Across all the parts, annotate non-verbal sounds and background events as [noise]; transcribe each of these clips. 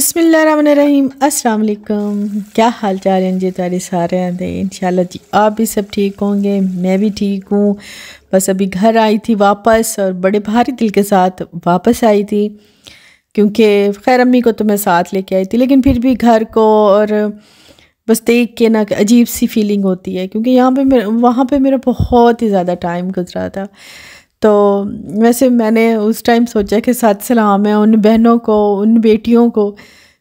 अस्सलाम वालेकुम क्या हाल चाल हैं जी तारे सारे हैं इंशाल्लाह जी आप भी सब ठीक होंगे मैं भी ठीक हूँ बस अभी घर आई थी वापस और बड़े भारी दिल के साथ वापस आई थी क्योंकि खैर अम्मी को तो मैं साथ लेके आई थी लेकिन फिर भी घर को और बस देख के ना अजीब सी फीलिंग होती है क्योंकि यहाँ पर वहाँ पर मेरा बहुत ही ज़्यादा टाइम गुजरा था तो वैसे मैंने उस टाइम सोचा कि सात सलाम है उन बहनों को उन बेटियों को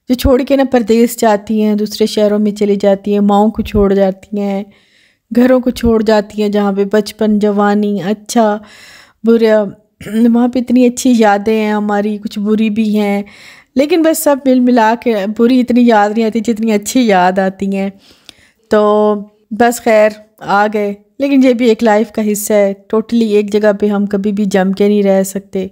जो छोड़ के ना परदेश जाती हैं दूसरे शहरों में चली जाती हैं माओ को छोड़ जाती हैं घरों को छोड़ जाती हैं जहाँ पे बचपन जवानी अच्छा बुरा वहाँ पे इतनी अच्छी यादें हैं हमारी कुछ बुरी भी हैं लेकिन बस सब मिल मिला के बुरी इतनी याद नहीं आती जितनी अच्छी याद आती हैं तो बस खैर आ गए लेकिन ये भी एक लाइफ का हिस्सा है टोटली एक जगह पे हम कभी भी जम के नहीं रह सकते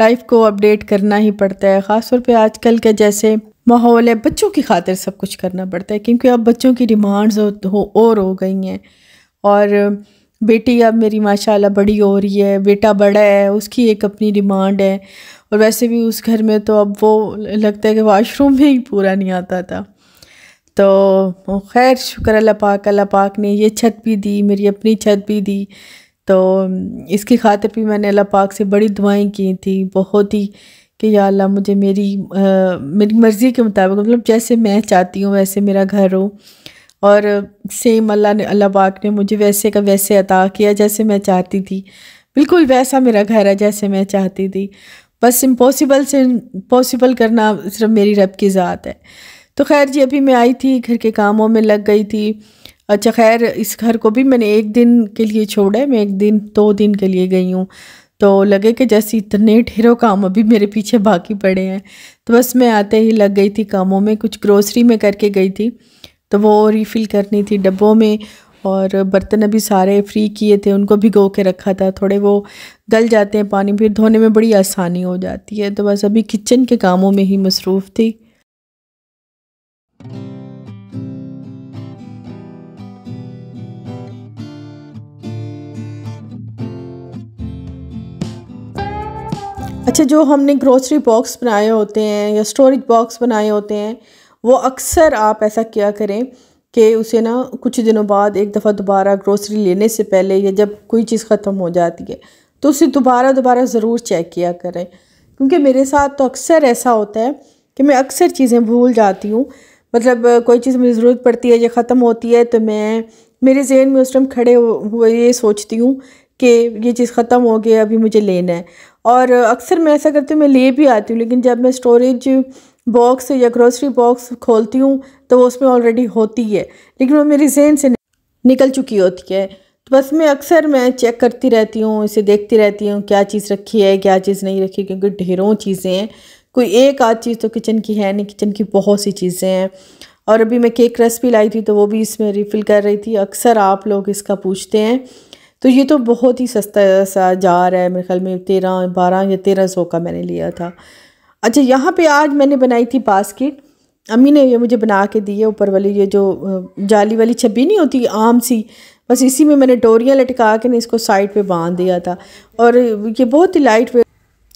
लाइफ को अपडेट करना ही पड़ता है ख़ासतौर पे आजकल के जैसे माहौल है बच्चों की खातिर सब कुछ करना पड़ता है क्योंकि अब बच्चों की डिमांड्स हो और हो गई हैं और बेटी अब मेरी माशाला बड़ी हो रही है बेटा बड़ा है उसकी एक अपनी डिमांड है और वैसे भी उस घर में तो अब वो लगता है कि वाशरूम में ही पूरा नहीं आता था तो खैर शुक्र अल्लाह पाक अल्लाह पाक ने ये छत भी दी मेरी अपनी छत भी दी तो इसकी खातिर भी मैंने अल्लाह पाक से बड़ी दुआएं की थी बहुत ही कि या अल्लाह मुझे मेरी आ, मेरी मर्ज़ी के मुताबिक मतलब जैसे मैं चाहती हूँ वैसे मेरा घर हो और सेम अल्लाह ने अल्लाह पाक ने मुझे वैसे का वैसे अता किया जैसे मैं चाहती थी बिल्कुल वैसा मेरा घर है जैसे मैं चाहती थी बस इम्पॉसिबल से पॉसिबल करना सिर्फ मेरी रब की ज़ात है तो खैर जी अभी मैं आई थी घर के कामों में लग गई थी अच्छा खैर इस घर को भी मैंने एक दिन के लिए छोड़ा है मैं एक दिन दो दिन के लिए गई हूँ तो लगे कि जैसे इतने ढेरों काम अभी मेरे पीछे बाकी पड़े हैं तो बस मैं आते ही लग गई थी कामों में कुछ ग्रोसरी में करके गई थी तो वो रिफ़िल करनी थी डब्बों में और बर्तन अभी सारे फ्री किए थे उनको भिगो के रखा था थोड़े वो गल जाते हैं पानी फिर धोने में बड़ी आसानी हो जाती है तो बस अभी किचन के कामों में ही मसरूफ़ थी अच्छा जो हमने ग्रोसरी बॉक्स बनाए होते हैं या स्टोरेज बॉक्स बनाए होते हैं वो अक्सर आप ऐसा किया करें कि उसे ना कुछ दिनों बाद एक दफ़ा दोबारा ग्रोसरी लेने से पहले या जब कोई चीज़ ख़त्म हो जाती है तो उसे दोबारा दोबारा ज़रूर चेक किया करें क्योंकि मेरे साथ तो अक्सर ऐसा होता है कि मैं अक्सर चीज़ें भूल जाती हूँ मतलब कोई चीज़ मुझे ज़रूरत पड़ती है या ख़त्म होती है तो मैं मेरे जहन में उस टाइम खड़े हुए ये सोचती हूँ कि ये चीज़ ख़त्म हो गई अभी मुझे लेना है और अक्सर मैं ऐसा करती हूँ मैं ले भी आती हूँ लेकिन जब मैं स्टोरेज बॉक्स या ग्रोसरी बॉक्स खोलती हूँ तो वो उसमें ऑलरेडी होती है लेकिन वो मेरे जहन से निकल चुकी होती है तो बस मैं अक्सर मैं चेक करती रहती हूँ इसे देखती रहती हूँ क्या चीज़ रखी है क्या चीज़ नहीं रखी क्योंकि ढेरों चीज़ें हैं कोई एक आध चीज़ तो किचन की है नहीं किचन की बहुत सी चीज़ें हैं और अभी मैं केक रेसिपी लाई थी तो वो भी इसमें रिफ़िल कर रही थी अक्सर आप लोग इसका पूछते हैं तो ये तो बहुत ही सस्ता सा जार है मेरे ख्याल में तेरह बारह या तेरह सौ का मैंने लिया था अच्छा यहाँ पे आज मैंने बनाई थी बास्केट अम्मी ने ये मुझे बना के दी है ऊपर वाली ये जो जाली वाली छब्बी नहीं होती आम सी बस इसी में मैंने डोरियाँ लटका के ना इसको साइड पर बांध दिया था और ये बहुत ही लाइट वेट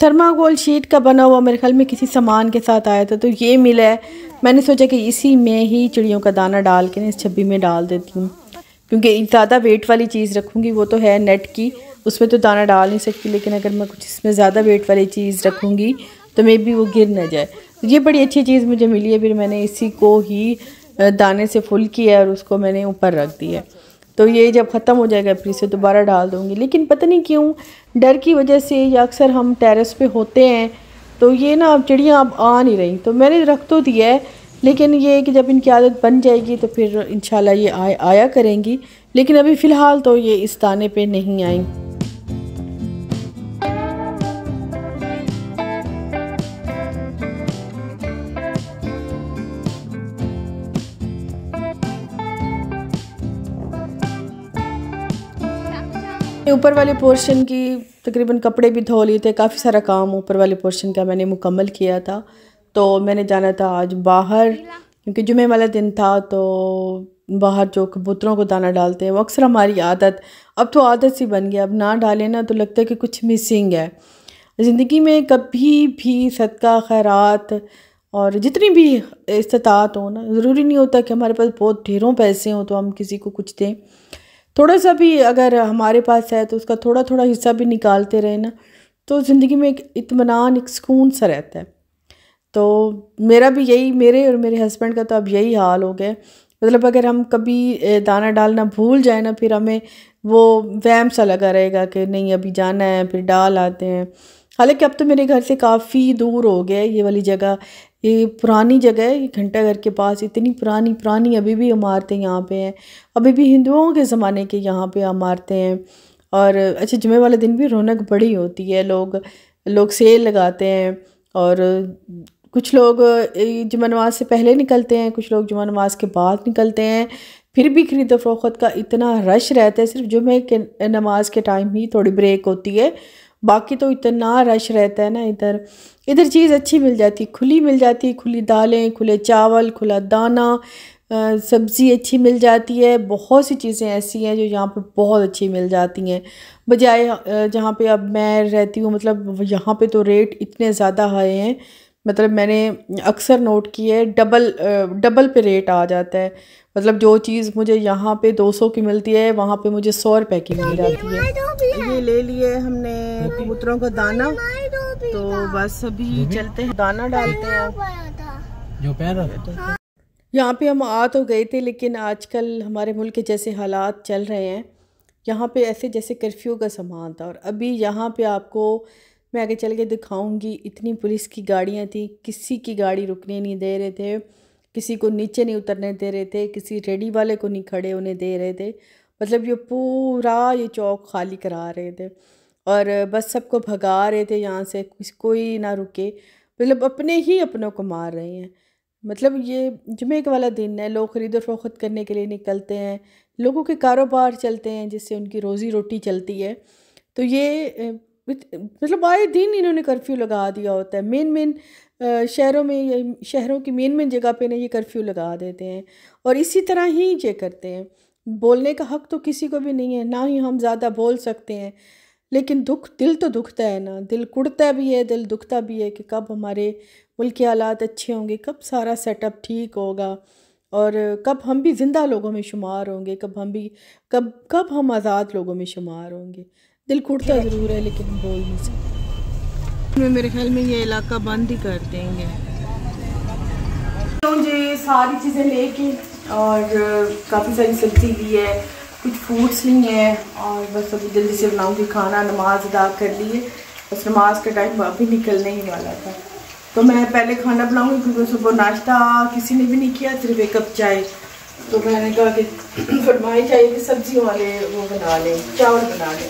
थर्मागोल शीट का बना हुआ मेरे ख्याल में किसी सामान के साथ आया था तो ये मिला है मैंने सोचा कि इसी में ही चिड़ियों का दाना डाल के ना इस छब्बी में डाल देती हूँ क्योंकि ज़्यादा वेट वाली चीज़ रखूँगी वो तो है नेट की उसमें तो दाना डाल नहीं सकती लेकिन अगर मैं कुछ इसमें ज़्यादा वेट वाली चीज़ रखूँगी तो मे बी वो गिर ना जाए तो ये बड़ी अच्छी चीज़ मुझे मिली है फिर मैंने इसी को ही दाने से फुल किया और उसको मैंने ऊपर रख दिया तो ये जब ख़त्म हो जाएगा फिर से दोबारा डाल दूँगी लेकिन पता नहीं क्यों डर की वजह से या अक्सर हम टेरेस पे होते हैं तो ये ना अब चिड़ियाँ अब आ नहीं रही तो मैंने रख तो दिया है लेकिन ये कि जब इनकी आदत बन जाएगी तो फिर इन ये आ, आया करेंगी लेकिन अभी फ़िलहाल तो ये इस दाने पर नहीं आएंगी ऊपर वाले पोर्शन की तकरीबन कपड़े भी धो लिए थे काफ़ी सारा काम ऊपर वाले पोर्शन का मैंने मुकम्मल किया था तो मैंने जाना था आज बाहर क्योंकि जुमे वाला दिन था तो बाहर जो कबूतरों को दाना डालते हैं वो अक्सर हमारी आदत अब तो आदत सी बन गया अब ना डालें ना तो लगता है कि कुछ मिसिंग है ज़िंदगी में कभी भी सदका खैरात और जितनी भी इस्तात हो ना ज़रूरी नहीं होता कि हमारे पास बहुत ढेरों पैसे हों तो हम किसी को कुछ दें थोड़ा सा भी अगर हमारे पास है तो उसका थोड़ा थोड़ा हिस्सा भी निकालते रहे ना तो ज़िंदगी में एक इतमान एक सुकून सा रहता है तो मेरा भी यही मेरे और मेरे हस्बैंड का तो अब यही हाल हो गया मतलब अगर हम कभी दाना डालना भूल जाए ना फिर हमें वो वैम सा लगा रहेगा कि नहीं अभी जाना है फिर डाल आते हैं हालांकि अब तो मेरे घर से काफ़ी दूर हो गया है ये वाली जगह ये पुरानी जगह है घंटाघर के पास इतनी पुरानी पुरानी अभी भी इमारतें यहाँ पे हैं अभी भी हिंदुओं के ज़माने के यहाँ पे इमारतें हैं और अच्छा जुमे वाले दिन भी रौनक बड़ी होती है लोग लोग सेल लगाते हैं और कुछ लोग जुमा नमाज से पहले निकलते हैं कुछ लोग जुमा नमाज के बाद निकलते हैं फिर भी खरीद फरोख्त का इतना रश रहता है सिर्फ जुमे के नमाज के टाइम ही थोड़ी ब्रेक होती है बाकी तो इतना रश रहता है ना इधर इधर चीज़ अच्छी मिल जाती खुली मिल जाती खुली दालें खुले चावल खुला दाना सब्ज़ी अच्छी मिल जाती है बहुत सी चीज़ें ऐसी हैं जो यहाँ पे बहुत अच्छी मिल जाती हैं बजाय जहाँ पे अब मैं रहती हूँ मतलब यहाँ पे तो रेट इतने ज़्यादा हाई हैं मतलब मैंने अक्सर नोट किया है डबल डबल पे रेट आ जाता है मतलब जो चीज़ मुझे यहाँ पे 200 की मिलती है वहाँ पे मुझे सौ रुपए की मिल जाती है ये ले लिए हमने कबूतरों का दाना तो बस अभी चलते हैं दाना डालते हैं जो पैर हाँ। यहाँ पे हम आ तो गए थे लेकिन आजकल हमारे मुल्क के जैसे हालात चल रहे हैं यहाँ पे ऐसे जैसे कर्फ्यू का सामान था और अभी यहाँ पे आपको मैं आगे चल के दिखाऊंगी इतनी पुलिस की गाड़ियाँ थी किसी की गाड़ी रुकने नहीं दे रहे थे किसी को नीचे नहीं उतरने दे रहे थे किसी रेडी वाले को नहीं खड़े होने दे रहे थे मतलब ये पूरा ये चौक खाली करा रहे थे और बस सबको भगा रहे थे यहाँ से कोई ना रुके मतलब अपने ही अपनों को मार रहे हैं मतलब ये जुमे का वाला दिन है लोग ख़रीदो फरोख्त करने के लिए निकलते हैं लोगों के कारोबार चलते हैं जिससे उनकी रोज़ी रोटी चलती है तो ये मतलब आए दिन इन्होंने कर्फ्यू लगा दिया होता है मेन मेन शहरों में शहरों की मेन मेन जगह पे ना ये कर्फ्यू लगा देते हैं और इसी तरह ही ये करते हैं बोलने का हक तो किसी को भी नहीं है ना ही हम ज़्यादा बोल सकते हैं लेकिन दुख दिल तो दुखता है ना दिल कुड़ता भी है दिल दुखता भी है कि कब हमारे मुल्क के हालात अच्छे होंगे कब सारा सेटअप ठीक होगा और कब हम भी ज़िंदा लोगों में शुमार होंगे कब हम भी कब कब हम आज़ाद लोगों में शुमार होंगे दिल खुटता ज़रूर है लेकिन बोल नहीं सकते मेरे ख्याल में ये इलाका बंद ही कर देंगे तो जी सारी चीज़ें लेके और काफ़ी सारी सब्जी भी है कुछ फ्रूट्स नहीं हैं और बस अभी जल्दी से बनाऊँगी खाना नमाज अदा कर लिए बस नमाज का टाइम अभी निकलने ही वाला था तो मैं पहले खाना बनाऊँगी क्योंकि सुबह नाश्ता किसी ने भी नहीं किया सिर्फ एक कप चाय तो मैंने कहा कि [clears throat] फरमाई चाहिए कि सब्जी वाले वो बना लें चावल बना लें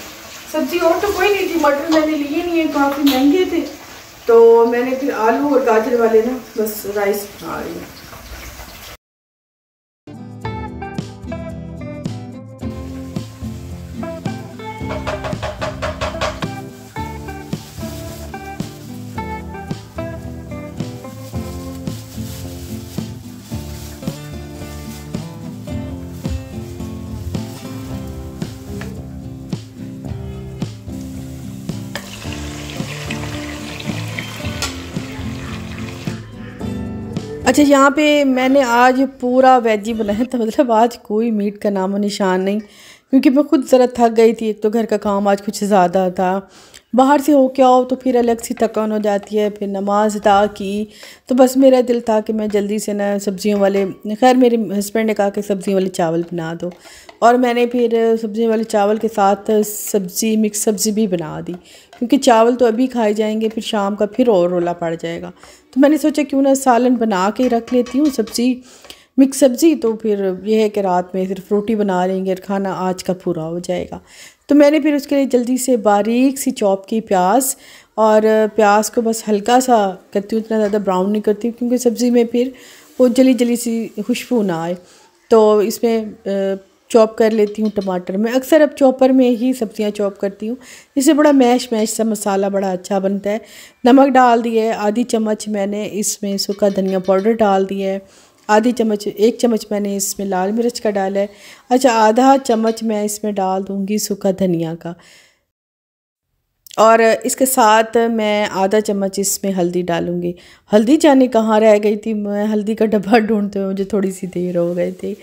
सब्जी और तो कोई नहीं थी मटर मैंने लिए नहीं है काफ़ी महंगे थे तो मैंने फिर आलू और गाजर वाले ना बस राइस बना रही हूँ अच्छा यहाँ पे मैंने आज पूरा वेजी बनाया था तो मतलब आज कोई मीट का नामो निशान नहीं क्योंकि मैं खुद ज़रा थक गई थी एक तो घर का काम आज कुछ ज़्यादा था बाहर से होके आओ तो फिर अलग सी थकान हो जाती है फिर नमाज अदा की तो बस मेरा दिल था कि मैं जल्दी से ना सब्ज़ियों वाले खैर मेरे हस्बैंड ने कहा कि सब्ज़ियों वाले चावल बना दो और मैंने फिर सब्ज़ियों वाले चावल के साथ सब्ज़ी मिक्स सब्ज़ी भी बना दी क्योंकि चावल तो अभी खाए जाएंगे फिर शाम का फिर और रोला पड़ जाएगा तो मैंने सोचा क्यों ना सालन बना के रख लेती हूँ सब्ज़ी मिक्स सब्ज़ी तो फिर यह है कि रात में सिर्फ रोटी बना लेंगे और खाना आज का पूरा हो जाएगा तो मैंने फिर उसके लिए जल्दी से बारीक सी चॉप की प्याज और प्याज को बस हल्का सा करती हूँ इतना ज़्यादा ब्राउन नहीं करती क्योंकि सब्ज़ी में फिर वो जली जली सी खुशबू ना आए तो इसमें चॉप कर लेती हूँ टमाटर में अक्सर अब चॉपर में ही सब्ज़ियाँ चॉप करती हूँ इससे बड़ा मैश मैश सा मसाला बड़ा अच्छा बनता है नमक डाल दिया है आधी चम्मच मैंने इसमें सूखा धनिया पाउडर डाल दिया है आधी चम्मच एक चम्मच मैंने इसमें लाल मिर्च का डाला है अच्छा आधा चम्मच मैं इसमें डाल दूँगी सूखा धनिया का और इसके साथ मैं आधा चम्मच इसमें हल्दी डालूँगी हल्दी जाने कहाँ रह गई थी मैं हल्दी का डब्बा [laughs] ढूंढते हुए मुझे थोड़ी सी देर हो गई थी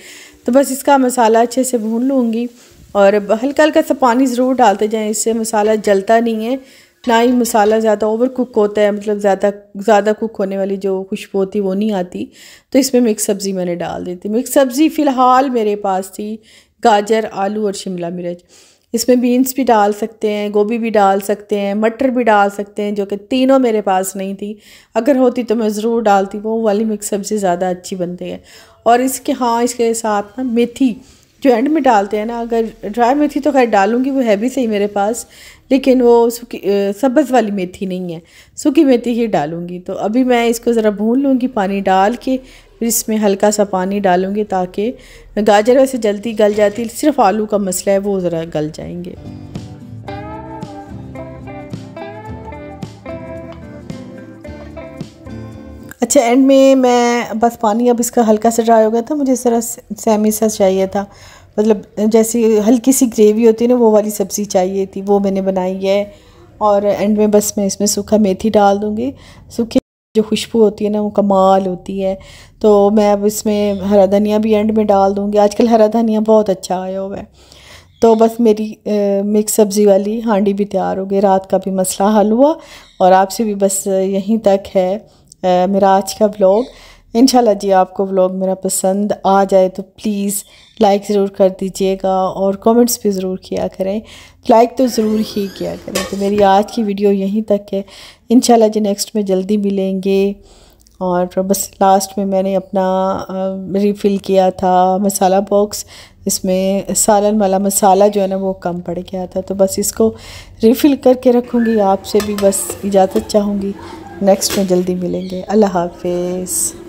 तो बस इसका मसाला अच्छे से भून लूँगी और हल्का हल्का सा पानी ज़रूर डालते जाएं इससे मसाला जलता नहीं है ना ही मसाला ज़्यादा ओवर कुक होता है मतलब ज़्यादा ज़्यादा कुक होने वाली जो खुशबू होती वो नहीं आती तो इसमें मिक्स सब्ज़ी मैंने डाल दी थी मिक्स सब्ज़ी फ़िलहाल मेरे पास थी गाजर आलू और शिमला मिर्च इसमें बीन्स भी डाल सकते हैं गोभी भी डाल सकते हैं मटर भी डाल सकते हैं जो कि तीनों मेरे पास नहीं थी अगर होती तो मैं ज़रूर डालती वो वाली मिक्स सब्ज़ी ज़्यादा अच्छी बनती है और इसके हाँ इसके साथ ना मेथी जो एंड में डालते हैं ना अगर ड्राई मेथी तो खैर डालूंगी वो है भी सही मेरे पास लेकिन वो सूखी सब्ज़ वाली मेथी नहीं है सूखी मेथी ही डालूंगी तो अभी मैं इसको ज़रा भून लूँगी पानी डाल के फिर इसमें हल्का सा पानी डालूँगी ताकि गाजर वैसे जल्दी गल जाती सिर्फ आलू का मसला है वो ज़रा गल जाएंगे अच्छा एंड में मैं बस पानी अब इसका हल्का सा ड्राई हो गया था मुझे इस तरह सेमी सा चाहिए था मतलब जैसी हल्की सी ग्रेवी होती है ना वो वाली सब्ज़ी चाहिए थी वो मैंने बनाई है और एंड में बस मैं इसमें सूखा मेथी डाल दूँगी सूखी जो खुशबू होती है ना वो कमाल होती है तो मैं अब इसमें हरा धनिया भी एंड में डाल दूँगी आजकल हरा धनिया बहुत अच्छा आया हुआ है तो बस मेरी मिक्स सब्ज़ी वाली हांडी भी तैयार हो गई रात का भी मसला हल हुआ और आपसे भी बस यहीं तक है मेरा आज का व्लॉग इंशाल्लाह जी आपको व्लॉग मेरा पसंद आ जाए तो प्लीज़ लाइक ज़रूर कर दीजिएगा और कमेंट्स भी ज़रूर किया करें लाइक तो ज़रूर ही किया करें तो मेरी आज की वीडियो यहीं तक है इंशाल्लाह जी नेक्स्ट में जल्दी मिलेंगे और बस लास्ट में मैंने अपना रिफ़िल किया था मसाला बॉक्स इसमें सालन वाला मसाला जो है ना वो कम पड़ गया था तो बस इसको रिफ़िल करके रखूँगी आपसे भी बस इजाज़त चाहूँगी नेक्स्ट में जल्दी मिलेंगे अल्लाह हाफिज़